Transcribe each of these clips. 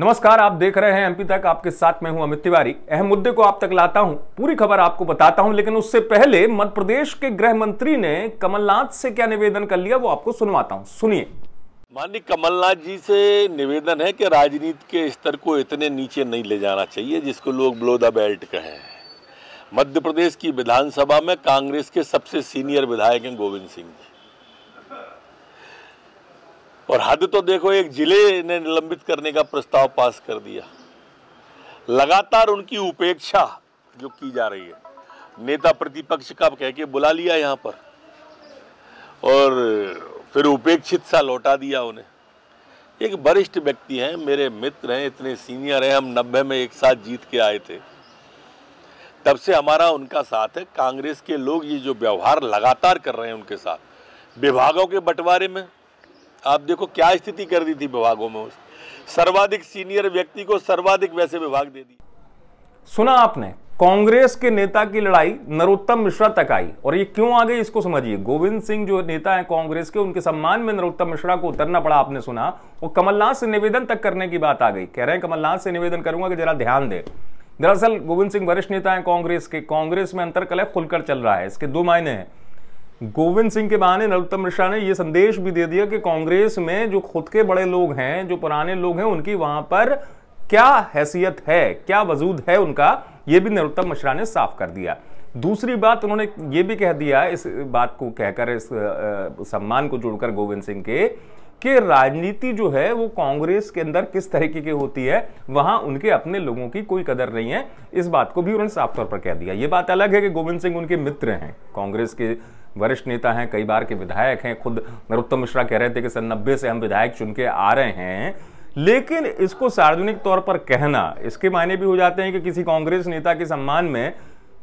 नमस्कार आप देख रहे हैं एमपी तक आपके साथ मैं हूं अमित तिवारी अहम मुद्दे को आप तक लाता हूं पूरी खबर आपको बताता हूं लेकिन उससे पहले मध्य प्रदेश के गृह मंत्री ने कमलनाथ से क्या निवेदन कर लिया वो आपको सुनवाता हूं सुनिए माननीय कमलनाथ जी से निवेदन है कि राजनीति के स्तर को इतने नीचे नहीं ले जाना चाहिए जिसको लोग ब्लो द बेल्ट कहे मध्य प्रदेश की विधानसभा में कांग्रेस के सबसे सीनियर विधायक हैं गोविंद सिंह जी और हद तो देखो एक जिले ने निलंबित करने का प्रस्ताव पास कर दिया लगातार उनकी उपेक्षा जो की जा रही है नेता प्रतिपक्ष का कह के बुला लिया यहाँ पर और फिर उपेक्षित सा लौटा दिया उन्हें एक वरिष्ठ व्यक्ति हैं मेरे मित्र हैं इतने सीनियर हैं हम नब्बे में एक साथ जीत के आए थे तब से हमारा उनका साथ है कांग्रेस के लोग ये जो व्यवहार लगातार कर रहे हैं उनके साथ विभागों के बंटवारे में आप देखो क्या स्थिति कर दी थी विभागों में सर्वाधिक सीनियर व्यक्ति को सर्वाधिक वैसे विभाग दे दी सुना आपने कांग्रेस के नेता की लड़ाई नरोत्तम मिश्रा तक आई और ये क्यों आ गई इसको समझिए गोविंद सिंह जो नेता हैं कांग्रेस के उनके सम्मान में नरोत्तम मिश्रा को उतरना पड़ा आपने सुना और कमलनाथ से निवेदन तक करने की बात आ गई कह रहे हैं कमलनाथ से निवेदन करूंगा कि जरा ध्यान दे दरअसल गोविंद सिंह वरिष्ठ नेता है कांग्रेस के कांग्रेस में अंतर कलह खुलकर चल रहा है इसके दो मायने हैं गोविंद सिंह के बहाने नरोत्तम मिश्रा ने यह संदेश भी दे दिया कि कांग्रेस में जो खुद के बड़े लोग हैं जो पुराने लोग हैं उनकी वहां पर क्या हैसियत है क्या वजूद है उनका यह भी नरोत्तम मिश्रा ने साफ कर दिया दूसरी बात उन्होंने ये भी कह दिया इस बात को कहकर इस सम्मान को जोड़कर गोविंद सिंह के कि राजनीति जो है वो कांग्रेस के अंदर किस तरीके की होती है वहां उनके अपने लोगों की कोई कदर नहीं है इस बात को भी उन्होंने साफ तौर पर कह दिया ये बात अलग है कि गोविंद सिंह उनके मित्र हैं कांग्रेस के वरिष्ठ नेता हैं कई बार के विधायक हैं खुद नरोत्तम मिश्रा कह रहे थे कि सर नब्बे से हम विधायक चुन के आ रहे हैं लेकिन इसको सार्वजनिक तौर पर कहना इसके मायने भी हो जाते हैं कि किसी कांग्रेस नेता के सम्मान में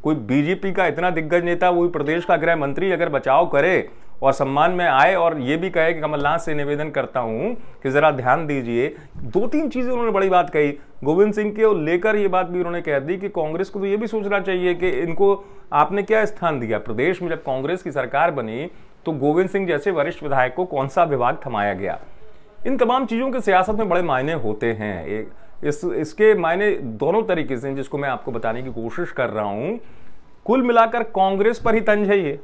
कोई बीजेपी का इतना दिग्गज नेता वो प्रदेश का गृह मंत्री अगर बचाव करे और सम्मान में आए और ये भी कहे कि कमलनाथ से निवेदन करता हूँ कि ज़रा ध्यान दीजिए दो तीन चीज़ें उन्होंने बड़ी बात कही गोविंद सिंह के लेकर ये बात भी उन्होंने कह दी कि कांग्रेस को तो ये भी सोचना चाहिए कि इनको आपने क्या स्थान दिया प्रदेश में जब कांग्रेस की सरकार बनी तो गोविंद सिंह जैसे वरिष्ठ विधायक को कौन सा विभाग थमाया गया इन तमाम चीज़ों के सियासत में बड़े मायने होते हैं एक इस इसके मायने दोनों तरीके से जिसको मैं आपको बताने की कोशिश कर रहा हूँ कुल मिलाकर कांग्रेस पर ही तंज है ये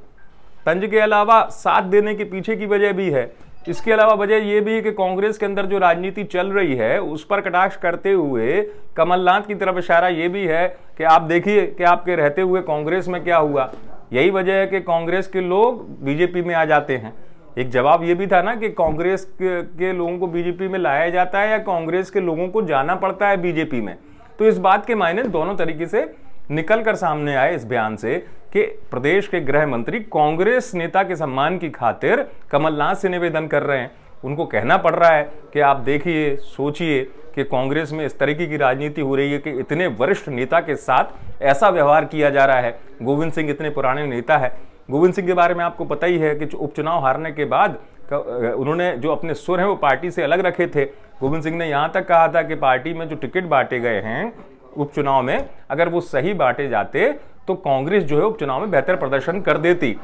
तंज के अलावा साथ देने के पीछे की वजह भी है इसके अलावा वजह यह भी है कि कांग्रेस के अंदर जो राजनीति चल रही है उस पर कटाक्ष करते हुए कमलनाथ की तरफ इशारा यह भी है कि आप देखिए कि आपके रहते हुए कांग्रेस में क्या हुआ यही वजह है कि कांग्रेस के लोग बीजेपी में आ जाते हैं एक जवाब ये भी था ना कि कांग्रेस के, के लोगों को बीजेपी में लाया जाता है या कांग्रेस के लोगों को जाना पड़ता है बीजेपी में तो इस बात के मायने दोनों तरीके से निकल कर सामने आए इस बयान से कि प्रदेश के गृह मंत्री कांग्रेस नेता के सम्मान की खातिर कमलनाथ से निवेदन कर रहे हैं उनको कहना पड़ रहा है कि आप देखिए सोचिए कि कांग्रेस में इस तरीके की राजनीति हो रही है कि इतने वरिष्ठ नेता के साथ ऐसा व्यवहार किया जा रहा है गोविंद सिंह इतने पुराने नेता है गोविंद सिंह के बारे में आपको पता ही है कि उपचुनाव हारने के बाद उन्होंने जो अपने सुर हैं वो पार्टी से अलग रखे थे गोविंद सिंह ने यहाँ तक कहा था कि पार्टी में जो टिकट बांटे गए हैं उपचुनाव में अगर वो सही बांटे जाते तो कांग्रेस जो है उपचुनाव में बेहतर प्रदर्शन कर देती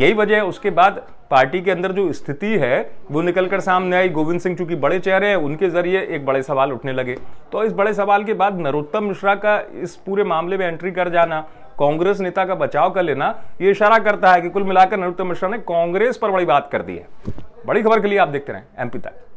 यही वजह है उसके बाद पार्टी के अंदर जो स्थिति है वो निकलकर सामने आई गोविंद सिंह चूंकि बड़े चेहरे हैं उनके जरिए एक बड़े सवाल उठने लगे तो इस बड़े सवाल के बाद नरोत्तम मिश्रा का इस पूरे मामले में एंट्री कर जाना कांग्रेस नेता का बचाव कर लेना ये इशारा करता है कि कुल मिलाकर नरोत्तम मिश्रा ने कांग्रेस पर बड़ी बात कर दी है बड़ी खबर के लिए आप देखते रहे एमपी तक